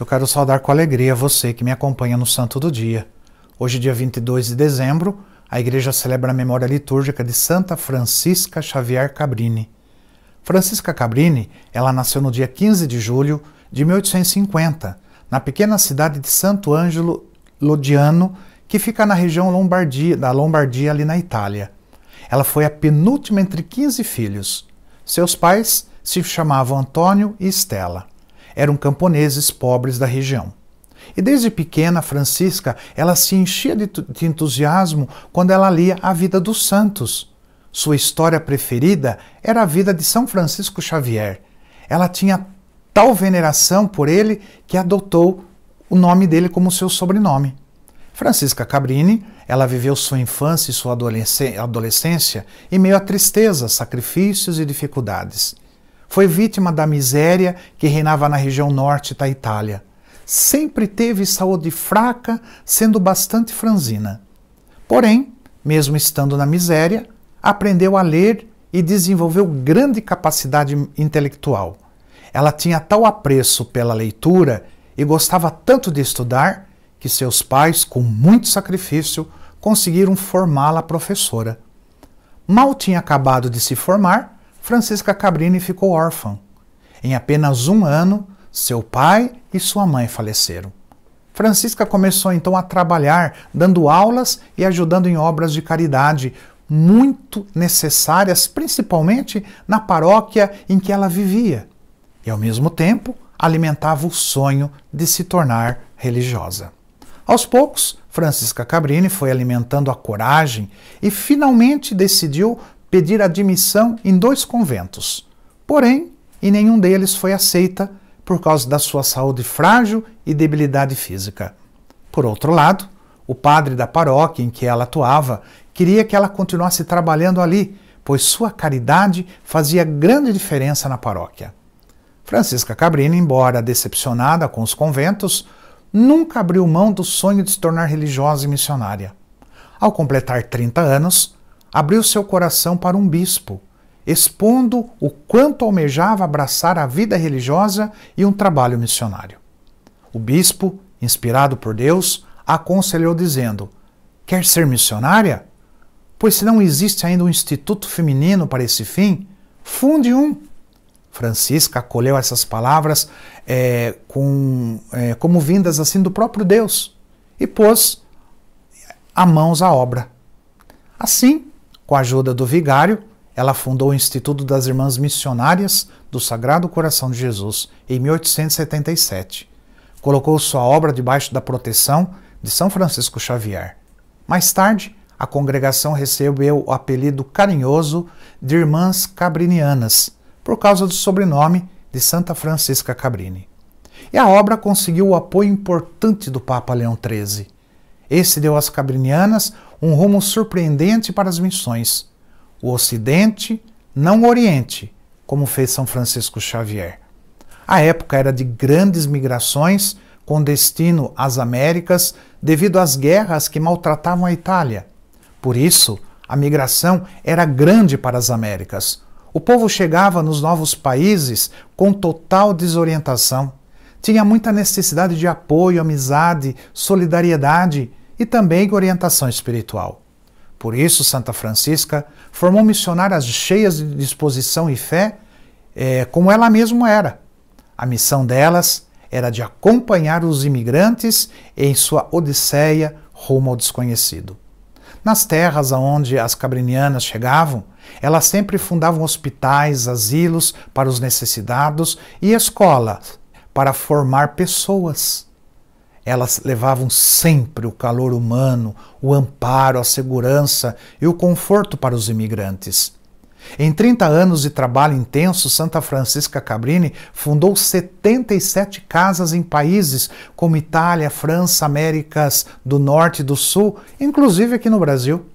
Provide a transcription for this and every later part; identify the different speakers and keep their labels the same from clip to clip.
Speaker 1: Eu quero saudar com alegria você que me acompanha no Santo do Dia. Hoje, dia 22 de dezembro, a igreja celebra a memória litúrgica de Santa Francisca Xavier Cabrini. Francisca Cabrini, ela nasceu no dia 15 de julho de 1850, na pequena cidade de Santo Ângelo Lodiano, que fica na região Lombardia, da Lombardia, ali na Itália. Ela foi a penúltima entre 15 filhos. Seus pais se chamavam Antônio e Estela eram camponeses pobres da região. E desde pequena, Francisca, ela se enchia de, de entusiasmo quando ela lia A Vida dos Santos. Sua história preferida era a vida de São Francisco Xavier. Ela tinha tal veneração por ele que adotou o nome dele como seu sobrenome. Francisca Cabrini, ela viveu sua infância e sua adolescência em meio a tristezas, sacrifícios e dificuldades. Foi vítima da miséria que reinava na região norte da Itália. Sempre teve saúde fraca, sendo bastante franzina. Porém, mesmo estando na miséria, aprendeu a ler e desenvolveu grande capacidade intelectual. Ela tinha tal apreço pela leitura e gostava tanto de estudar que seus pais, com muito sacrifício, conseguiram formá-la professora. Mal tinha acabado de se formar Francisca Cabrini ficou órfã. Em apenas um ano, seu pai e sua mãe faleceram. Francisca começou então a trabalhar, dando aulas e ajudando em obras de caridade, muito necessárias, principalmente na paróquia em que ela vivia. E ao mesmo tempo, alimentava o sonho de se tornar religiosa. Aos poucos, Francisca Cabrini foi alimentando a coragem e finalmente decidiu pedir admissão em dois conventos. Porém, em nenhum deles foi aceita por causa da sua saúde frágil e debilidade física. Por outro lado, o padre da paróquia em que ela atuava queria que ela continuasse trabalhando ali, pois sua caridade fazia grande diferença na paróquia. Francisca Cabrini, embora decepcionada com os conventos, nunca abriu mão do sonho de se tornar religiosa e missionária. Ao completar 30 anos, abriu seu coração para um bispo, expondo o quanto almejava abraçar a vida religiosa e um trabalho missionário. O bispo, inspirado por Deus, a aconselhou dizendo: Quer ser missionária? Pois se não existe ainda um instituto feminino para esse fim, funde um. Francisca acolheu essas palavras é, com, é, como vindas assim do próprio Deus e pôs a mãos à obra. Assim, com a ajuda do vigário, ela fundou o Instituto das Irmãs Missionárias do Sagrado Coração de Jesus em 1877. Colocou sua obra debaixo da proteção de São Francisco Xavier. Mais tarde, a congregação recebeu o apelido carinhoso de Irmãs Cabrinianas, por causa do sobrenome de Santa Francisca Cabrini. E a obra conseguiu o apoio importante do Papa Leão XIII. Esse deu às Cabrinianas um rumo surpreendente para as missões, o Ocidente, não o Oriente, como fez São Francisco Xavier. A época era de grandes migrações com destino às Américas devido às guerras que maltratavam a Itália. Por isso, a migração era grande para as Américas. O povo chegava nos novos países com total desorientação. Tinha muita necessidade de apoio, amizade, solidariedade e também orientação espiritual. Por isso, Santa Francisca formou missionárias cheias de disposição e fé, é, como ela mesma era. A missão delas era de acompanhar os imigrantes em sua odisseia rumo ao desconhecido. Nas terras aonde as cabrinianas chegavam, elas sempre fundavam hospitais, asilos para os necessitados e escolas para formar pessoas elas levavam sempre o calor humano, o amparo, a segurança e o conforto para os imigrantes. Em 30 anos de trabalho intenso, Santa Francisca Cabrini fundou 77 casas em países como Itália, França, Américas do Norte e do Sul, inclusive aqui no Brasil.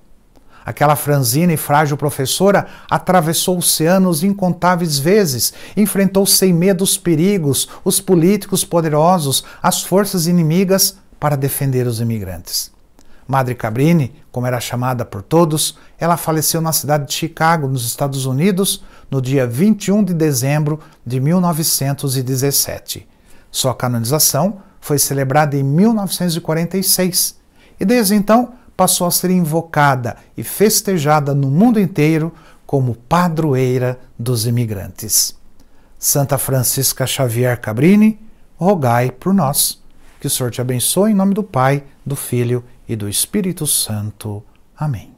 Speaker 1: Aquela franzina e frágil professora atravessou oceanos incontáveis vezes, enfrentou sem medo os perigos, os políticos poderosos, as forças inimigas para defender os imigrantes. Madre Cabrini, como era chamada por todos, ela faleceu na cidade de Chicago, nos Estados Unidos, no dia 21 de dezembro de 1917. Sua canonização foi celebrada em 1946 e desde então passou a ser invocada e festejada no mundo inteiro como padroeira dos imigrantes. Santa Francisca Xavier Cabrini, rogai por nós. Que o Senhor te abençoe em nome do Pai, do Filho e do Espírito Santo. Amém.